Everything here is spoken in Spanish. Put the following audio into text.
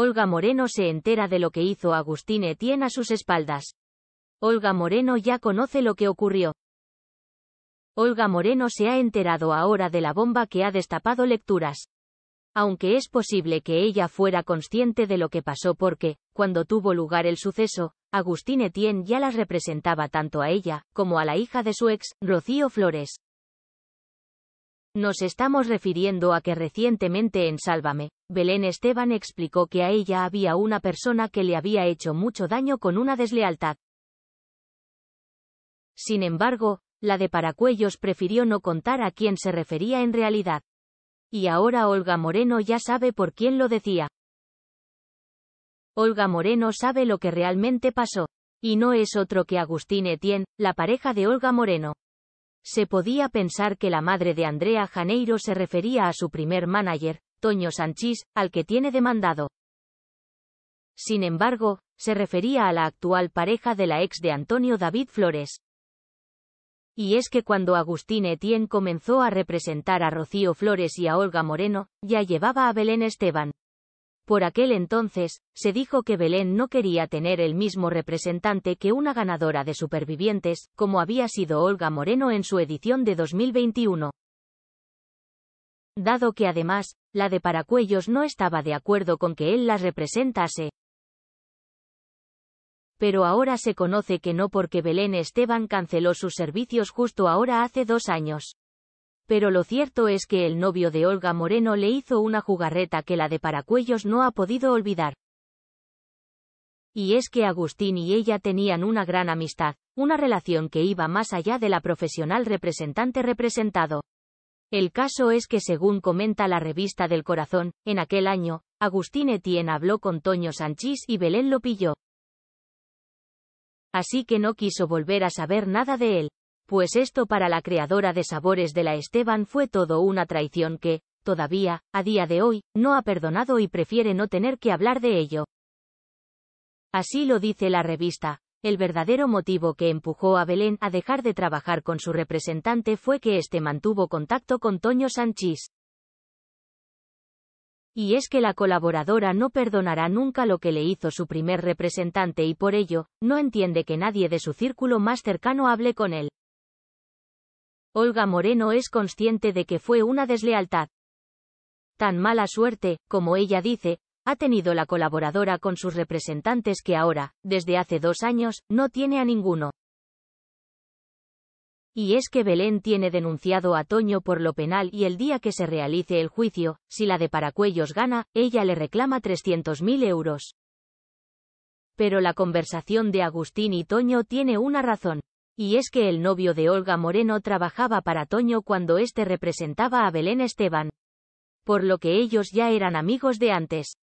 Olga Moreno se entera de lo que hizo Agustín Etienne a sus espaldas. Olga Moreno ya conoce lo que ocurrió. Olga Moreno se ha enterado ahora de la bomba que ha destapado lecturas. Aunque es posible que ella fuera consciente de lo que pasó porque, cuando tuvo lugar el suceso, Agustín Etienne ya las representaba tanto a ella, como a la hija de su ex, Rocío Flores. Nos estamos refiriendo a que recientemente en Sálvame, Belén Esteban explicó que a ella había una persona que le había hecho mucho daño con una deslealtad. Sin embargo, la de Paracuellos prefirió no contar a quién se refería en realidad. Y ahora Olga Moreno ya sabe por quién lo decía. Olga Moreno sabe lo que realmente pasó. Y no es otro que Agustín Etienne, la pareja de Olga Moreno se podía pensar que la madre de Andrea Janeiro se refería a su primer manager, Toño Sanchís, al que tiene demandado. Sin embargo, se refería a la actual pareja de la ex de Antonio David Flores. Y es que cuando Agustín Etienne comenzó a representar a Rocío Flores y a Olga Moreno, ya llevaba a Belén Esteban. Por aquel entonces, se dijo que Belén no quería tener el mismo representante que una ganadora de supervivientes, como había sido Olga Moreno en su edición de 2021. Dado que además, la de Paracuellos no estaba de acuerdo con que él las representase. Pero ahora se conoce que no porque Belén Esteban canceló sus servicios justo ahora hace dos años. Pero lo cierto es que el novio de Olga Moreno le hizo una jugarreta que la de Paracuellos no ha podido olvidar. Y es que Agustín y ella tenían una gran amistad, una relación que iba más allá de la profesional representante representado. El caso es que según comenta la revista del Corazón, en aquel año, Agustín Etienne habló con Toño Sanchís y Belén lo pilló. Así que no quiso volver a saber nada de él pues esto para la creadora de sabores de la Esteban fue todo una traición que, todavía, a día de hoy, no ha perdonado y prefiere no tener que hablar de ello. Así lo dice la revista. El verdadero motivo que empujó a Belén a dejar de trabajar con su representante fue que éste mantuvo contacto con Toño Sanchís. Y es que la colaboradora no perdonará nunca lo que le hizo su primer representante y por ello, no entiende que nadie de su círculo más cercano hable con él. Olga Moreno es consciente de que fue una deslealtad. Tan mala suerte, como ella dice, ha tenido la colaboradora con sus representantes que ahora, desde hace dos años, no tiene a ninguno. Y es que Belén tiene denunciado a Toño por lo penal y el día que se realice el juicio, si la de Paracuellos gana, ella le reclama 300.000 euros. Pero la conversación de Agustín y Toño tiene una razón y es que el novio de Olga Moreno trabajaba para Toño cuando éste representaba a Belén Esteban. Por lo que ellos ya eran amigos de antes.